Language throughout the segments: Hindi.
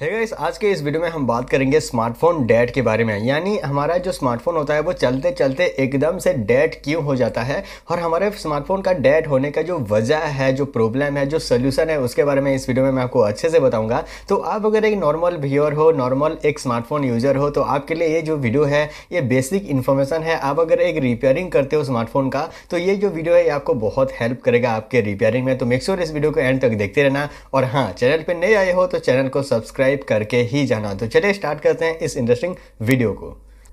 है hey guys, आज के इस वीडियो में हम बात करेंगे स्मार्टफोन डेड के बारे में यानी हमारा जो स्मार्टफोन होता है वो चलते चलते एकदम से डेड क्यों हो जाता है और हमारे स्मार्टफोन का डेड होने का जो वजह है जो प्रॉब्लम है जो सोल्यूशन है उसके बारे में इस वीडियो में मैं आपको अच्छे से बताऊंगा तो आप अगर एक नॉर्मल व्यूअर हो नॉर्मल एक स्मार्टफोन यूजर हो तो आपके लिए ये जो वीडियो है ये बेसिक इन्फॉर्मेशन है आप अगर एक रिपेयरिंग करते हो स्मार्टफोन का तो ये जो वीडियो है ये आपको बहुत हेल्प करेगा आपके रिपेयरिंग में तो मेक श्योर इस वीडियो को एंड तक देखते रहना और हाँ चैनल पर नहीं आए हो तो चैनल को सब्सक्राइब सब्सक्राइब करके ही जाना तो चलिए स्टार्ट करते हैं इस इंटरेस्टिंग वीडियो को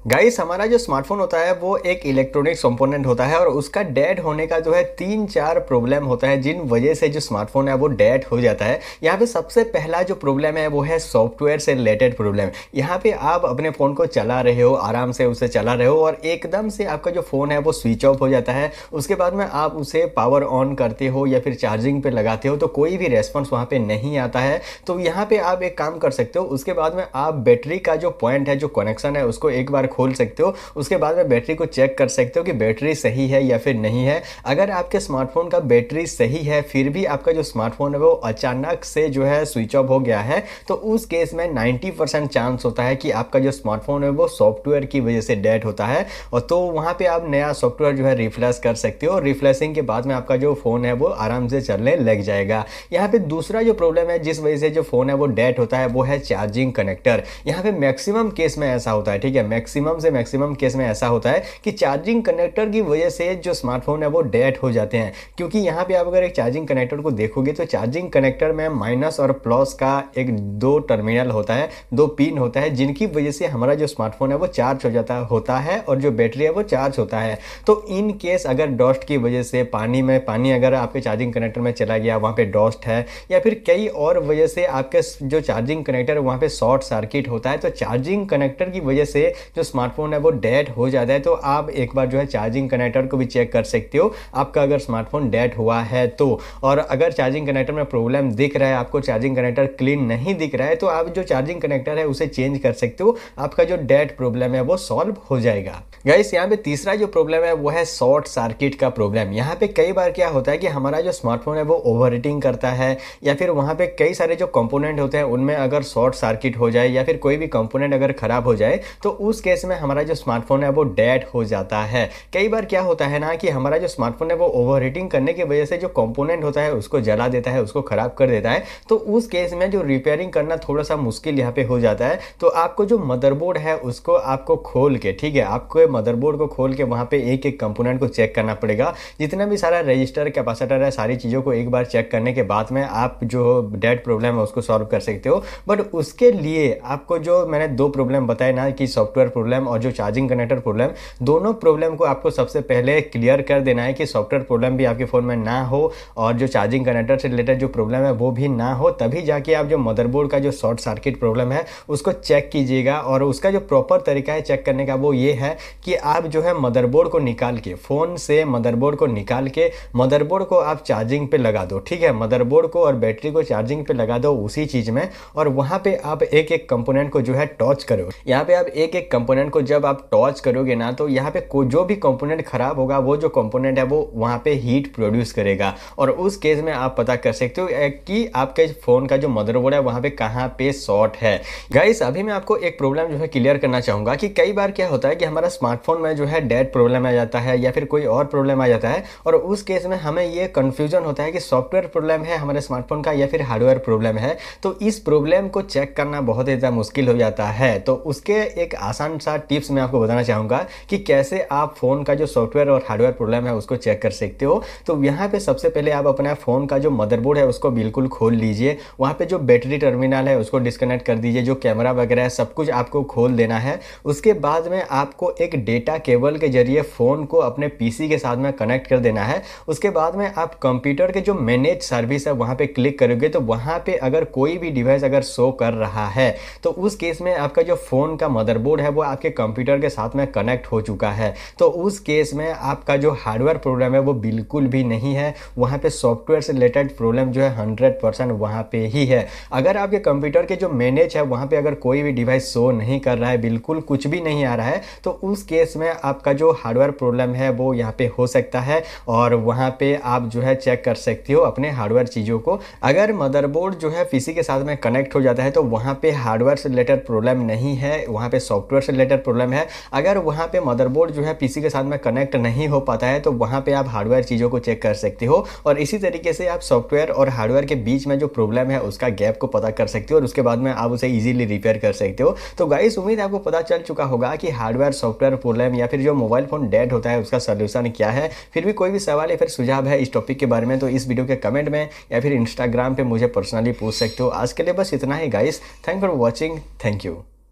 गाइस हमारा जो स्मार्टफोन होता है वो एक इलेक्ट्रॉनिक कंपोनेंट होता है और उसका डेड होने का जो है तीन चार प्रॉब्लम होता है जिन वजह से जो स्मार्टफोन है वो डेड हो जाता है यहाँ पे सबसे पहला जो प्रॉब्लम है वो है सॉफ्टवेयर से रिलेटेड प्रॉब्लम यहाँ पे आप अपने फ़ोन को चला रहे हो आराम से उसे चला रहे हो और एकदम से आपका जो फ़ोन है वो स्विच ऑफ हो जाता है उसके बाद में आप उसे पावर ऑन करते हो या फिर चार्जिंग पर लगाते हो तो कोई भी रेस्पॉन्स वहाँ पर नहीं आता है तो यहाँ पर आप एक काम कर सकते हो उसके बाद में आप बैटरी का जो पॉइंट है जो कनेक्शन है उसको एक बार खोल सकते हो उसके बाद में बैटरी को चेक कर सकते हो कि बैटरी सही है या फिर नहीं है अगर आपके स्मार्टफोन का बैटरी सही है फिर भी आपका जो स्मार्टफोन है वो अचानक से जो है स्विच ऑफ हो गया है तो उस केस में नाइन्टी चांस होता है कि आपका जो स्मार्टफोन है वो सॉफ्टवेयर की वजह से डेड होता है और तो वहाँ पर आप नया सॉफ्टवेयर जो है रिफ्रेश कर सकते हो रिफ्रेशिंग के बाद में आपका जो फ़ोन है वो आराम से चलने लग जाएगा यहाँ पे दूसरा जो प्रॉब्लम है जिस वजह से जो फ़ोन है वो डेड होता है वो है चार्जिंग कनेक्टर यहाँ पे मैक्सिमम केस में ऐसा होता है ठीक है मैक्सिम मैक्सिमम से मैक्सिमम केस में ऐसा होता है कि चार्जिंग कनेक्टर की वजह से जो स्मार्टफोन है वो डेड हो जाते हैं क्योंकि यहाँ पे आप अगर एक चार्जिंग कनेक्टर को देखोगे तो चार्जिंग कनेक्टर में माइनस और प्लस का एक दो टर्मिनल होता है दो पिन होता है जिनकी वजह से हमारा जो स्मार्टफोन है वो चार्ज हो जाता होता है और जो बैटरी है वो चार्ज होता है तो इन केस अगर डॉस्ट की वजह से पानी में पानी अगर आपके चार्जिंग कनेक्टर में चला गया वहाँ पे डॉस्ट है या फिर कई और वजह से आपके जो चार्जिंग कनेक्टर वहाँ पे शॉर्ट सर्किट होता है तो चार्जिंग कनेक्टर की वजह से जो स्मार्टफोन है वो डेड हो जाता है तो आप एक बार जो है चार्जिंग कनेक्टर को भी चेक कर सकते हो आपका अगर स्मार्टफोन डेड हुआ है तो और अगर चार्जिंग कनेक्टर में प्रॉब्लम दिख रहा है आपको चार्जिंग कनेक्टर क्लीन नहीं दिख रहा है तो आप जो चार्जिंग कनेक्टर है उसे चेंज कर सकते हो आपका जो डेड प्रॉब्लम है वो सॉल्व हो जाएगा गाइस यहाँ पे तीसरा जो प्रॉब्लम है वो है शॉर्ट सर्किट का प्रॉब्लम यहाँ पे कई बार क्या होता है कि हमारा जो स्मार्टफोन है वो ओवर करता है या फिर वहाँ पे कई सारे जो कंपोनेंट होते हैं उनमें अगर शॉर्ट सर्किट हो जाए या फिर कोई भी कंपोनेंट अगर खराब हो जाए तो उस केस केस में हमारा जो स्मार्टफोन है वो डेड हो जाता है कई बार क्या होता है ना कि हमारा जो स्मार्टफोन है वो ओवर करने की वजह से जो कंपोनेंट होता है उसको जला देता है उसको ख़राब कर देता है तो उस केस में जो रिपेयरिंग करना थोड़ा सा मुश्किल यहाँ पे हो जाता है तो आपको जो मदरबोर्ड है उसको आपको खोल के ठीक है आपको मदरबोर्ड को खोल के वहाँ पे एक एक कंपोनेंट को चेक करना पड़ेगा जितना भी सारा रजिस्टर कैपेसिटर है सारी चीज़ों को एक बार चेक करने के बाद में आप जो डेड प्रॉब्लम है उसको सॉल्व कर सकते हो बट उसके लिए आपको जो मैंने दो प्रॉब्लम बताए ना कि सॉफ्टवेयर प्रॉब्लम प्रॉब्लम और जो चार्जिंग कनेक्टर प्रॉब्लम दोनों प्रॉब्लम को आपको सबसे पहले क्लियर कर देना है कि सॉफ्टवेयर प्रॉब्लम भी आपके फ़ोन में ना हो और जो चार्जिंग कनेक्टर से रिलेटेड जो प्रॉब्लम है वो भी ना हो तभी जाके आप जो मदरबोर्ड का जो शॉर्ट सर्किट प्रॉब्लम है उसको चेक कीजिएगा और उसका जो प्रॉपर तरीका है चेक करने का वो ये है कि आप जो है मदरबोर्ड को निकाल के फ़ोन से मदरबोर्ड को निकाल के मदरबोर्ड को आप चार्जिंग पे लगा दो ठीक है मदरबोर्ड को और बैटरी को चार्जिंग पे लगा दो उसी चीज़ में और वहाँ पे आप एक एक कंपोनेंट को जो है टॉच करो यहाँ पे आप एक एक कंपोनेंट कंपोनेंट को जब आप टॉर्च करोगे ना तो यहाँ पे जो भी कंपोनेंट ख़राब होगा वो जो कंपोनेंट है वो वहाँ पे हीट प्रोड्यूस करेगा और उस केस में आप पता कर सकते हो कि आपके फ़ोन का जो मदरबोर्ड है वहाँ पे कहाँ पे शॉर्ट है गाइस अभी मैं आपको एक प्रॉब्लम जो है क्लियर करना चाहूँगा कि कई बार क्या होता है कि हमारा स्मार्टफोन में जो है डेट प्रॉब्लम आ जाता है या फिर कोई और प्रॉब्लम आ जाता है और उस केस में हमें ये कन्फ्यूजन होता है कि सॉफ्टवेयर प्रॉब्लम है हमारे स्मार्टफोन का या फिर हार्डवेयर प्रॉब्लम है तो इस प्रॉब्लम को चेक करना बहुत ही ज़्यादा मुश्किल हो जाता है तो उसके एक आसान आठ सात टिप्स मैं आपको बताना चाहूँगा कि कैसे आप फ़ोन का जो सॉफ्टवेयर और हार्डवेयर प्रॉब्लम है उसको चेक कर सकते हो तो यहाँ पे सबसे पहले आप अपना फ़ोन का जो मदरबोर्ड है उसको बिल्कुल खोल लीजिए वहाँ पे जो बैटरी टर्मिनल है उसको डिस्कनेक्ट कर दीजिए जो कैमरा वगैरह है सब कुछ आपको खोल देना है उसके बाद में आपको एक डेटा केबल के जरिए फ़ोन को अपने पीसी के साथ में कनेक्ट कर देना है उसके बाद में आप कंप्यूटर के जो मैनेज सर्विस है वहाँ पर क्लिक करोगे तो वहाँ पर अगर कोई भी डिवाइस अगर शो कर रहा है तो उस केस में आपका जो फ़ोन का मदरबोर्ड है वो आपके कंप्यूटर के साथ में कनेक्ट हो चुका है तो उस केस में आपका जो हार्डवेयर प्रॉब्लम है वो बिल्कुल भी नहीं है वहाँ पे सॉफ्टवेयर से रिलेटेड प्रॉब्लम जो है हंड्रेड परसेंट वहाँ पर ही है अगर आपके कंप्यूटर के जो मैनेज है वहाँ पर अगर कोई भी डिवाइस शो नहीं कर रहा है बिल्कुल कुछ भी नहीं आ रहा है तो उस केस में आपका जो हार्डवेयर प्रॉब्लम है वो यहाँ पर हो सकता है और वहाँ पर आप जो है चेक कर सकती हो अपने हार्डवेयर चीज़ों को अगर मदरबोर्ड जो है पीसी के साथ में कनेक्ट हो जाता है तो वहाँ पे हार्डवेयर से रिलेटेड प्रॉब्लम नहीं है वहाँ पे सॉफ्टवेयर से रिलेटेड प्रॉब्लम है अगर वहाँ पे मदरबोर्ड जो है पीसी के साथ में कनेक्ट नहीं हो पाता है तो वहाँ पे आप हार्डवेयर चीज़ों को चेक कर सकते हो और इसी तरीके से आप सॉफ्टवेयर और हार्डवेयर के बीच में जो प्रॉब्लम है उसका गैप को पता कर सकते हो और उसके बाद में आप उसे ईजिली रिपेयर कर सकते हो तो गाइस उम्मीद आपको पता चल चुका होगा कि हार्डवेयर सॉफ्टवेयर प्रॉब्लम या फिर जो मोबाइल फ़ोन डेड होता है उसका सोल्यूशन क्या है फिर भी कोई भी सवाल या फिर सुझाव है इस टॉपिक के बारे में तो इस वीडियो के कमेंट में या फिर इंस्टाग्राम पर मुझे पर्सनली पूछ सकते हो आज के लिए बस इतना ही guys thank for watching thank you